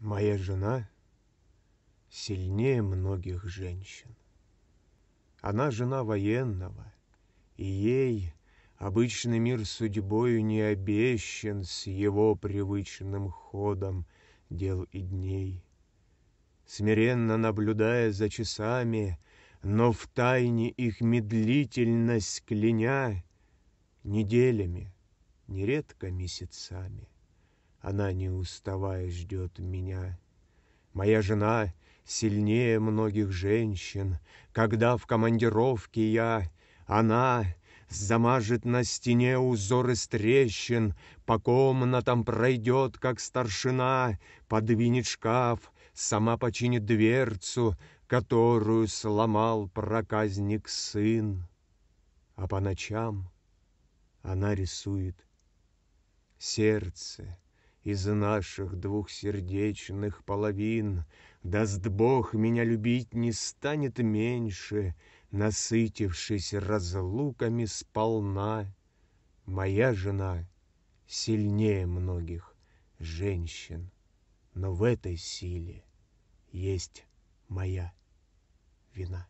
Моя жена сильнее многих женщин. Она жена военного, и ей обычный мир судьбою не обещан с его привычным ходом дел и дней. Смиренно наблюдая за часами, но в тайне их медлительность кляня неделями, нередко месяцами — она, не уставая, ждет меня. Моя жена сильнее многих женщин. Когда в командировке я, она замажет на стене узоры из трещин, по комнатам пройдет, как старшина, подвинет шкаф, сама починит дверцу, которую сломал проказник сын. А по ночам она рисует сердце, из наших двухсердечных половин. Даст Бог, меня любить не станет меньше, Насытившись разлуками сполна. Моя жена сильнее многих женщин, Но в этой силе есть моя вина.